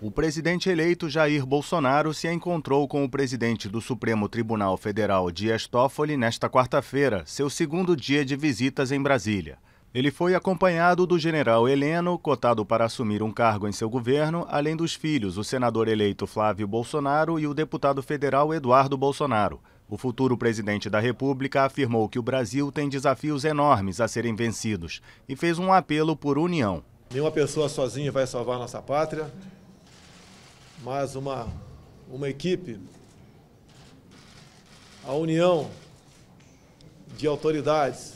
O presidente eleito Jair Bolsonaro se encontrou com o presidente do Supremo Tribunal Federal Dias Toffoli nesta quarta-feira, seu segundo dia de visitas em Brasília. Ele foi acompanhado do general Heleno, cotado para assumir um cargo em seu governo, além dos filhos, o senador eleito Flávio Bolsonaro e o deputado federal Eduardo Bolsonaro. O futuro presidente da República afirmou que o Brasil tem desafios enormes a serem vencidos e fez um apelo por união. Nenhuma pessoa sozinha vai salvar nossa pátria mas uma, uma equipe, a união de autoridades,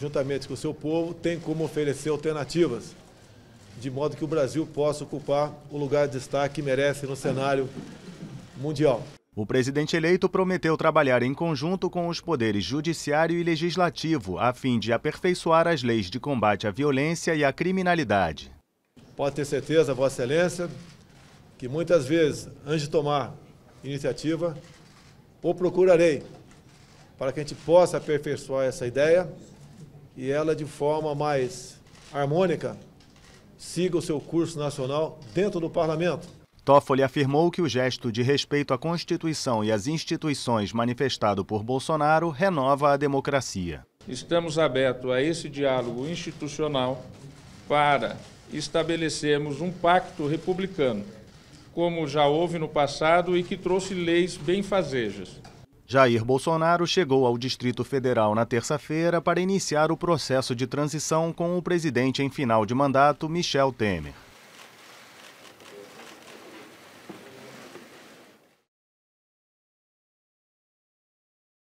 juntamente com o seu povo, tem como oferecer alternativas, de modo que o Brasil possa ocupar o lugar de destaque que merece no cenário mundial. O presidente eleito prometeu trabalhar em conjunto com os poderes judiciário e legislativo, a fim de aperfeiçoar as leis de combate à violência e à criminalidade. Pode ter certeza, Vossa Excelência, que muitas vezes, antes de tomar iniciativa, ou procurarei, para que a gente possa aperfeiçoar essa ideia e ela, de forma mais harmônica, siga o seu curso nacional dentro do parlamento. Toffoli afirmou que o gesto de respeito à Constituição e às instituições manifestado por Bolsonaro renova a democracia. Estamos abertos a esse diálogo institucional para estabelecermos um pacto republicano como já houve no passado e que trouxe leis benfazejas. Jair Bolsonaro chegou ao Distrito Federal na terça-feira para iniciar o processo de transição com o presidente em final de mandato, Michel Temer.